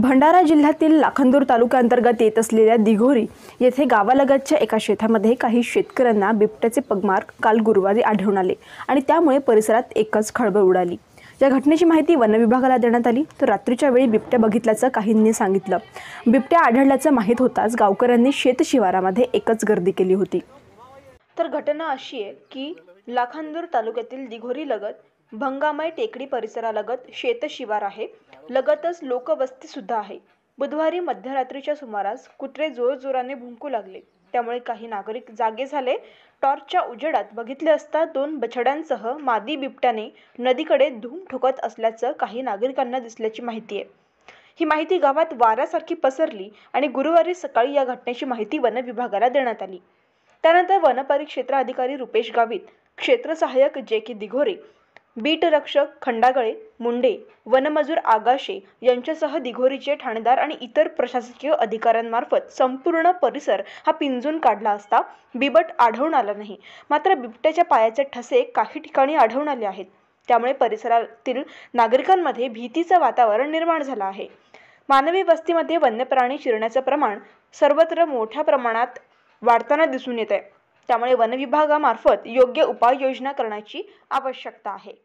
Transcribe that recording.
भंडारा जिल्ह्यातील लाखंदूर तालुक्याअंतर्गत येत असलेल्या दिघोरी येथे गावालगतच्या एका शेतामध्ये काही शेतकऱ्यांना बिबट्याचे पगमार्ग काल गुरुवारी आढळून आले आणि त्यामुळे परिसरात एकच खळबळ उडाली या घटनेची माहिती वनविभागाला देण्यात आली तर रात्रीच्या वेळी बिबट्या बघितल्याचं काहींनी सांगितलं बिबट्या आढळल्याचं माहीत होताच गावकऱ्यांनी शेतशिवारामध्ये एकच गर्दी केली होती तर घटना अशी आहे की लाखांदूर तालुक्यातील लगत भंगामय टेकडी परिसरालगत शेतशिवार आहे लगतच सुद्धा आहे बुधवारी मध्यरात्रीच्या सुमारास कुत्रे जोरजोराने भुंकू लागले त्यामुळे काही नागरिक जागे झाले टॉर्चच्या उजेडात बघितले असता दोन बछड्यांसह मादी बिबट्याने नदीकडे धूम ठोकत असल्याचं काही नागरिकांना दिसल्याची माहिती आहे ही माहिती गावात वाऱ्यासारखी पसरली आणि गुरुवारी सकाळी या घटनेची माहिती वन विभागाला देण्यात आली त्यानंतर वनपरिक्षेत्र अधिकारी रुपेश गावित क्षेत्र सहाय्यक जे के दिघोरे बीट रक्षक खंडागळे मुंडे वनमजूर आगाशे यांच्यासह दिघोरीचे ठाणेदार आणि इतर प्रशासकीय अधिकाऱ्यांमार्फत संपूर्ण परिसर हा पिंजून काढला असता बिबट आढळून आला नाही मात्र बिबट्याच्या पायाचे ठसे काही ठिकाणी आढळून आले आहेत त्यामुळे परिसरातील नागरिकांमध्ये भीतीचं वातावरण निर्माण झालं आहे मानवी वस्तीमध्ये वन्यप्राणी शिरण्याचं प्रमाण सर्वत्र मोठ्या प्रमाणात वाढताना दिसून येत आहे त्यामुळे वनविभागामार्फत योग्य उपाययोजना करण्याची आवश्यकता आहे